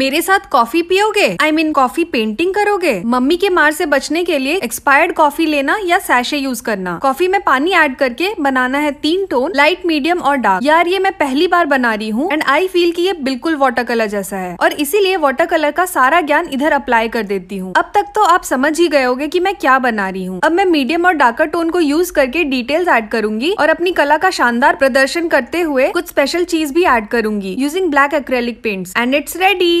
मेरे साथ कॉफी पियोगे आई मीन कॉफी पेंटिंग करोगे मम्मी के मार से बचने के लिए एक्सपायर्ड कॉफी लेना या सैशे यूज करना कॉफी में पानी ऐड करके बनाना है तीन टोन लाइट मीडियम और डार्क यार ये मैं पहली बार बना रही हूँ एंड आई फील कि ये बिल्कुल वाटर कलर जैसा है और इसीलिए वाटर कलर का सारा ज्ञान इधर अप्लाई कर देती हूँ अब तक तो आप समझ ही गए होगे की मैं क्या बना रही हूँ अब मैं मीडियम और डार्कर टोन को यूज करके डिटेल्स एड करूंगी और अपनी कला का शानदार प्रदर्शन करते हुए कुछ स्पेशल चीज भी एड करूंगी using black acrylic paints and it's ready